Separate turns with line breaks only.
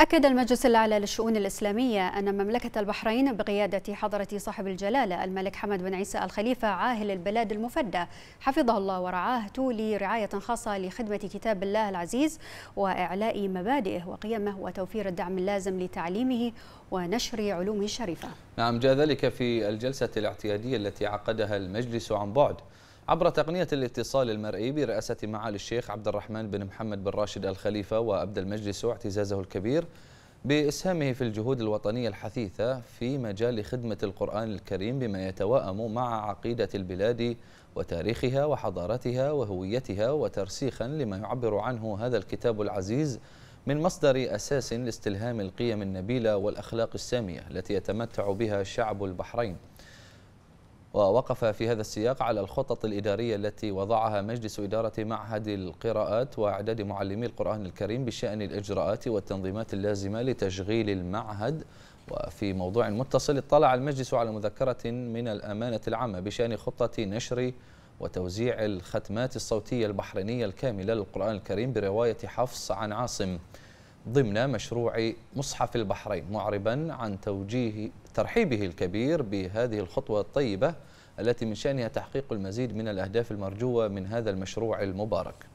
أكد المجلس الأعلى للشؤون الإسلامية أن مملكة البحرين بقيادة حضرة صاحب الجلالة الملك حمد بن عيسى الخليفة عاهل البلاد المفدى حفظه الله ورعاه تولي رعاية خاصة لخدمة كتاب الله العزيز وإعلاء مبادئه وقيمه وتوفير الدعم اللازم لتعليمه ونشر علومه الشريفة
نعم جاء ذلك في الجلسة الاعتيادية التي عقدها المجلس عن بعد عبر تقنية الاتصال المرئي برئاسة معالي الشيخ عبد الرحمن بن محمد بن راشد الخليفة وأبدى المجلس اعتزازه الكبير بإسهامه في الجهود الوطنية الحثيثة في مجال خدمة القرآن الكريم بما يتواءم مع عقيدة البلاد وتاريخها وحضارتها وهويتها وترسيخا لما يعبر عنه هذا الكتاب العزيز من مصدر أساس لاستلهام القيم النبيلة والأخلاق السامية التي يتمتع بها شعب البحرين ووقف في هذا السياق على الخطط الإدارية التي وضعها مجلس إدارة معهد القراءات وإعداد معلمي القرآن الكريم بشأن الإجراءات والتنظيمات اللازمة لتشغيل المعهد وفي موضوع متصل اطلع المجلس على مذكرة من الأمانة العامة بشأن خطة نشر وتوزيع الختمات الصوتية البحرينية الكاملة للقرآن الكريم برواية حفص عن عاصم ضمن مشروع مصحف البحرين معربا عن توجيه ترحيبه الكبير بهذه الخطوة الطيبة التي من شأنها تحقيق المزيد من الأهداف المرجوة من هذا المشروع المبارك